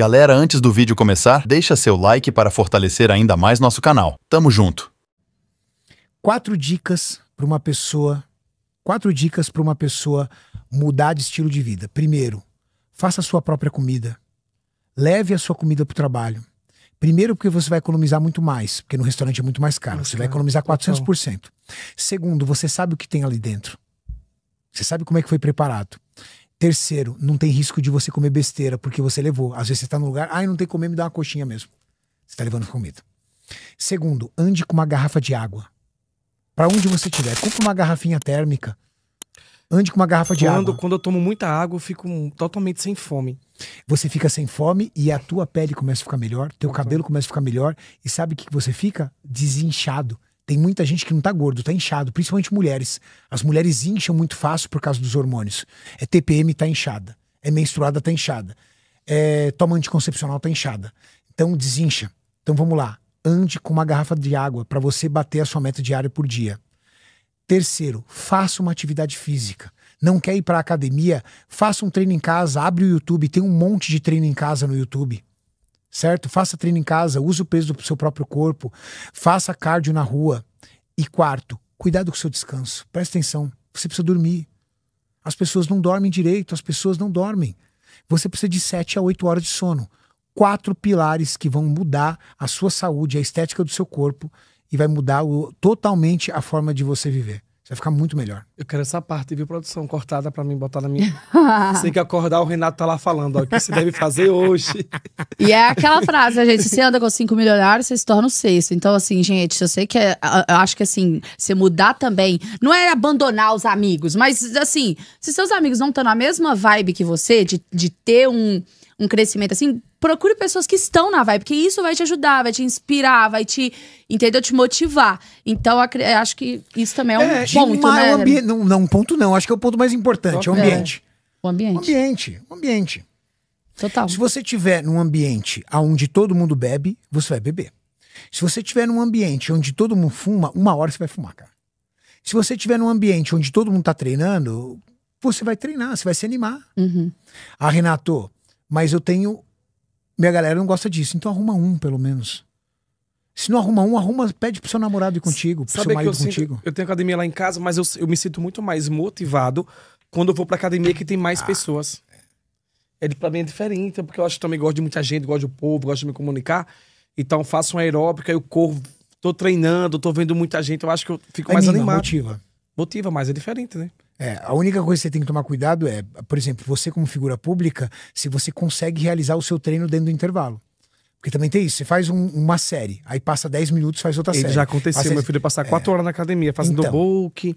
Galera, antes do vídeo começar, deixa seu like para fortalecer ainda mais nosso canal. Tamo junto! Quatro dicas para uma pessoa... Quatro dicas para uma pessoa mudar de estilo de vida. Primeiro, faça a sua própria comida. Leve a sua comida para o trabalho. Primeiro, porque você vai economizar muito mais, porque no restaurante é muito mais caro. você vai economizar 400%. Total. Segundo, você sabe o que tem ali dentro. Você sabe como é que foi preparado. Terceiro, não tem risco de você comer besteira porque você levou. Às vezes você está no lugar, ai, ah, não tem que comer, me dá uma coxinha mesmo. Você está levando comida. Segundo, ande com uma garrafa de água. Para onde você estiver, compre uma garrafinha térmica. Ande com uma garrafa de água. Quando eu tomo muita água, eu fico totalmente sem fome. Você fica sem fome e a tua pele começa a ficar melhor, teu uhum. cabelo começa a ficar melhor e sabe o que você fica? Desinchado. Tem muita gente que não tá gordo, tá inchado, principalmente mulheres. As mulheres incham muito fácil por causa dos hormônios. É TPM, tá inchada. É menstruada, tá inchada. É, toma anticoncepcional, tá inchada. Então desincha. Então vamos lá. Ande com uma garrafa de água para você bater a sua meta diária por dia. Terceiro, faça uma atividade física. Não quer ir para academia? Faça um treino em casa, abre o YouTube, tem um monte de treino em casa no YouTube certo? Faça treino em casa, use o peso do seu próprio corpo, faça cardio na rua. E quarto, cuidado com o seu descanso. Presta atenção, você precisa dormir. As pessoas não dormem direito, as pessoas não dormem. Você precisa de 7 a 8 horas de sono. Quatro pilares que vão mudar a sua saúde, a estética do seu corpo e vai mudar o, totalmente a forma de você viver. Você vai ficar muito melhor. Eu quero essa parte, viu, produção? Cortada para mim, botar na minha. Sem que acordar, o Renato tá lá falando, ó, o que se deve fazer hoje. E é aquela frase, né, gente, se você anda com cinco milionários, você se torna o sexto. Então, assim, gente, eu sei que. É, eu acho que, assim, você mudar também. Não é abandonar os amigos, mas, assim, se seus amigos não estão na mesma vibe que você, de, de ter um, um crescimento assim, procure pessoas que estão na vibe, porque isso vai te ajudar, vai te inspirar, vai te, entendeu? Te motivar. Então, acho que isso também é um é, ponto, né? ambi... não, não, um ponto não. Acho que é o ponto mais importante, é o ambiente. É. O ambiente. O ambiente, o ambiente. Total. Se você tiver num ambiente onde todo mundo bebe, você vai beber. Se você tiver num ambiente onde todo mundo fuma, uma hora você vai fumar, cara. Se você tiver num ambiente onde todo mundo tá treinando, você vai treinar, você vai se animar. Uhum. Ah, Renato, mas eu tenho minha galera não gosta disso, então arruma um, pelo menos. Se não arruma um, arruma, pede pro seu namorado ir contigo, pro Sabe seu marido eu contigo. Sinto, eu tenho academia lá em casa, mas eu, eu me sinto muito mais motivado quando eu vou pra academia que tem mais ah. pessoas. É, pra mim é diferente, porque eu acho que também gosto de muita gente, gosto do povo, gosto de me comunicar. Então faço uma aeróbica, eu corro, tô treinando, tô vendo muita gente, eu acho que eu fico é mais minha, animado. Motiva. Motiva mais, é diferente, né? É, a única coisa que você tem que tomar cuidado é, por exemplo, você como figura pública, se você consegue realizar o seu treino dentro do intervalo. Porque também tem isso, você faz um, uma série, aí passa 10 minutos, faz outra Ele série. Já aconteceu, meu é- filho passar 4 é. horas na academia fazendo então. bulk.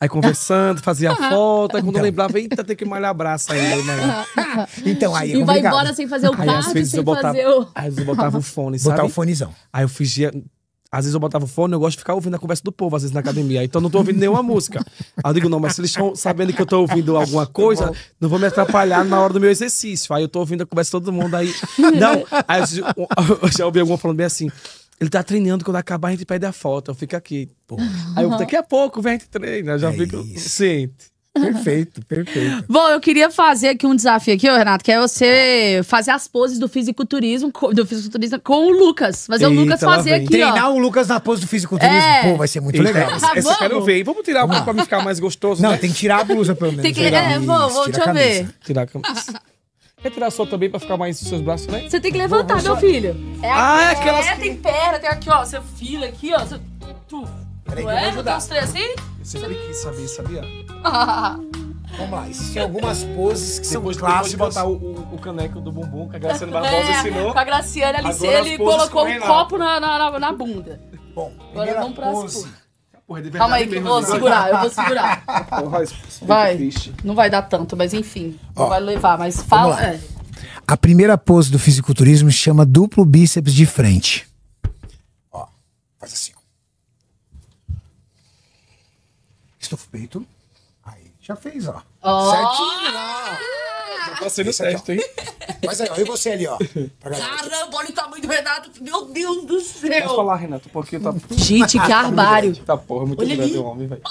Aí conversando, fazia foto, aí quando então. lembrava, eita, tem que malhar braço ainda. Né? então, aí é E vai embora sem fazer o cardio, sem fazer botava, o... Aí eu botava o fone, sabe? Botar o fonezão. Aí eu fingia... Às vezes eu botava fone, eu gosto de ficar ouvindo a conversa do povo, às vezes na academia. Então não tô ouvindo nenhuma música. Aí eu digo, não, mas se eles estão sabendo que eu tô ouvindo alguma coisa, não vou me atrapalhar na hora do meu exercício. Aí eu tô ouvindo a conversa de todo mundo, aí. Não. Aí eu, eu já ouvi alguma falando bem assim. Ele tá treinando, quando acabar a gente pede a foto, eu fico aqui. Pô. Aí eu, daqui a pouco vem, a gente treina, eu já é fico. Isso. Sente. Perfeito, perfeito. Bom, eu queria fazer aqui um desafio aqui, Renato, que é você fazer as poses do fisiculturismo, do fisiculturismo com o Lucas. Fazer Eita, o Lucas fazer aqui, Treinar ó. o Lucas na pose do fisiculturismo, é. pô, vai ser muito Eita, legal. Ah, Essa, eu quero ver. vamos tirar a blusa pra me ficar mais gostoso, Não, né? tem que tirar a blusa, pelo menos. Tem que, legal. é, vou, vou, deixa eu ver. Tirar a camisa. Quer tirar também pra ficar mais nos seus braços, né? Você tem que levantar, vou, vou meu só... filho. É ah, aqui, é aquelas... É, tem perna, tem aqui, ó, você fila aqui, ó, você... Peraí, Ué, eu vou ajudar. Não assim? Eu sempre quis saber, sabia? Vamos lá, Tem algumas poses que depois, são clássicas. Depois de botar o, o, o, caneco do bumbum que a Graciana Barbosa é, ensinou. Com a Graciana ali, ele colocou um copo na, na, na, bunda. Bom, agora vamos pra pose. Porra, é Calma aí, que eu vou né? segurar, eu vou segurar. É vai, não vai dar tanto, mas enfim, Ó, vai levar, mas fala... É. A primeira pose do fisiculturismo chama duplo bíceps de frente. Ó, faz assim. Christoph peito Aí, já fez, ó. Oh! Certinho, ó. Já passei tá certo, hein? Mas aí, ó, e você ali, ó. Caramba, olha o tamanho do Renato. Meu Deus do céu. Posso falar, Renato, um pouquinho tá... Gente, que Tá porra, muito olha grande o homem, velho.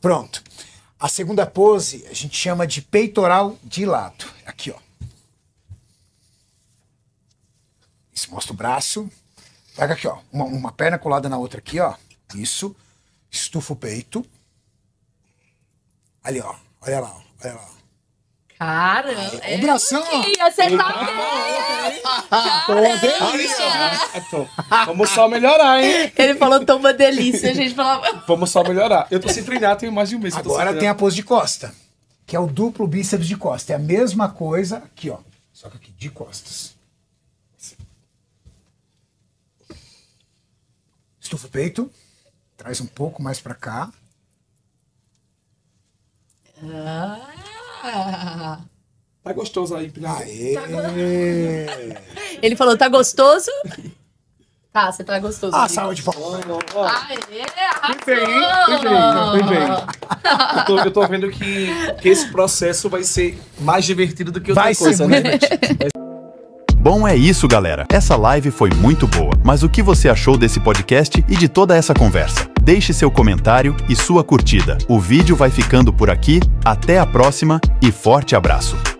Pronto. A segunda pose a gente chama de peitoral de lado. Aqui, ó. Isso, mostra o braço. Pega aqui, ó. Uma, uma perna colada na outra aqui, ó. Isso estufa o peito. Ali, ó. Olha lá, olha lá. Caramba! Aí, é o bração! Você tá bem! Tá olha Vamos só melhorar, hein? Ele falou tão uma delícia, a gente falava. Vamos só melhorar. Eu tô sem treinar, tenho mais de um mês. Agora tem a pose de costa, que é o duplo bíceps de costa. É a mesma coisa aqui, ó. Só que aqui, de costas. Estufa o peito. Traz um pouco mais para cá. Ah. Tá gostoso aí, Pilar. Aê. Tá go... Ele falou, tá gostoso? Tá, você tá gostoso. Ah, saúde de Aê, arrasou. bem, fui bem, bem. Eu tô, eu tô vendo que, que, esse processo vai ser mais divertido do que outra vai coisa, ser né? Bom, é isso, galera. Essa live foi muito boa, mas o que você achou desse podcast e de toda essa conversa? Deixe seu comentário e sua curtida. O vídeo vai ficando por aqui. Até a próxima e forte abraço.